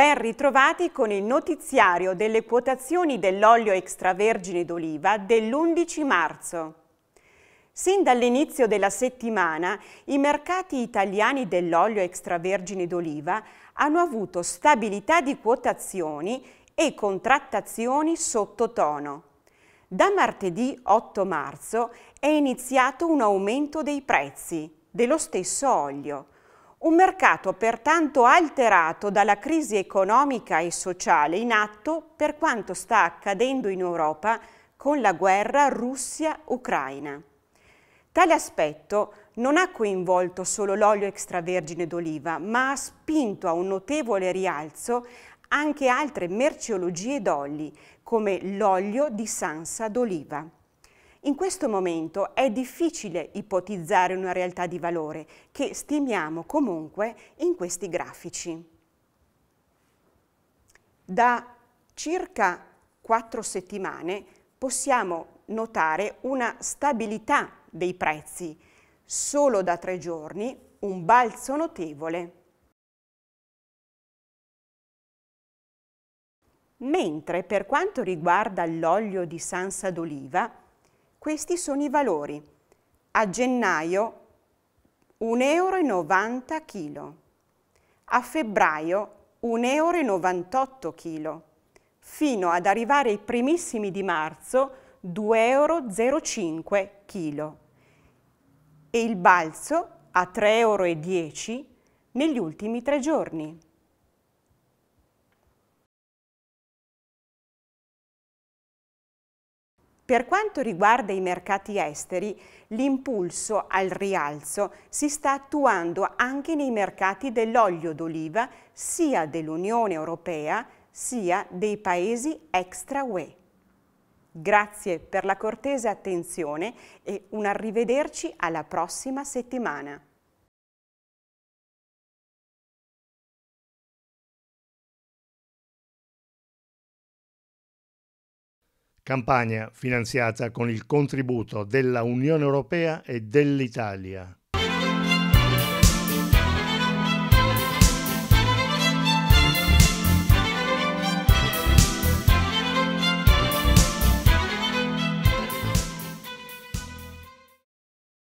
Ben ritrovati con il notiziario delle quotazioni dell'olio extravergine d'oliva dell'11 marzo. Sin dall'inizio della settimana i mercati italiani dell'olio extravergine d'oliva hanno avuto stabilità di quotazioni e contrattazioni sottotono. Da martedì 8 marzo è iniziato un aumento dei prezzi dello stesso olio, un mercato pertanto alterato dalla crisi economica e sociale in atto per quanto sta accadendo in Europa con la guerra Russia-Ucraina. Tale aspetto non ha coinvolto solo l'olio extravergine d'oliva, ma ha spinto a un notevole rialzo anche altre merceologie d'olli, come l'olio di sansa d'oliva. In questo momento è difficile ipotizzare una realtà di valore che stimiamo comunque in questi grafici. Da circa quattro settimane possiamo notare una stabilità dei prezzi, solo da tre giorni un balzo notevole. Mentre per quanto riguarda l'olio di sansa d'oliva, questi sono i valori. A gennaio 1,90 euro kg, a febbraio 1,98 euro kg, fino ad arrivare ai primissimi di marzo 2,05 euro kg e il balzo a 3,10 euro negli ultimi tre giorni. Per quanto riguarda i mercati esteri, l'impulso al rialzo si sta attuando anche nei mercati dell'olio d'oliva sia dell'Unione Europea sia dei paesi extra UE. Grazie per la cortese attenzione e un arrivederci alla prossima settimana. Campagna finanziata con il contributo della Unione Europea e dell'Italia.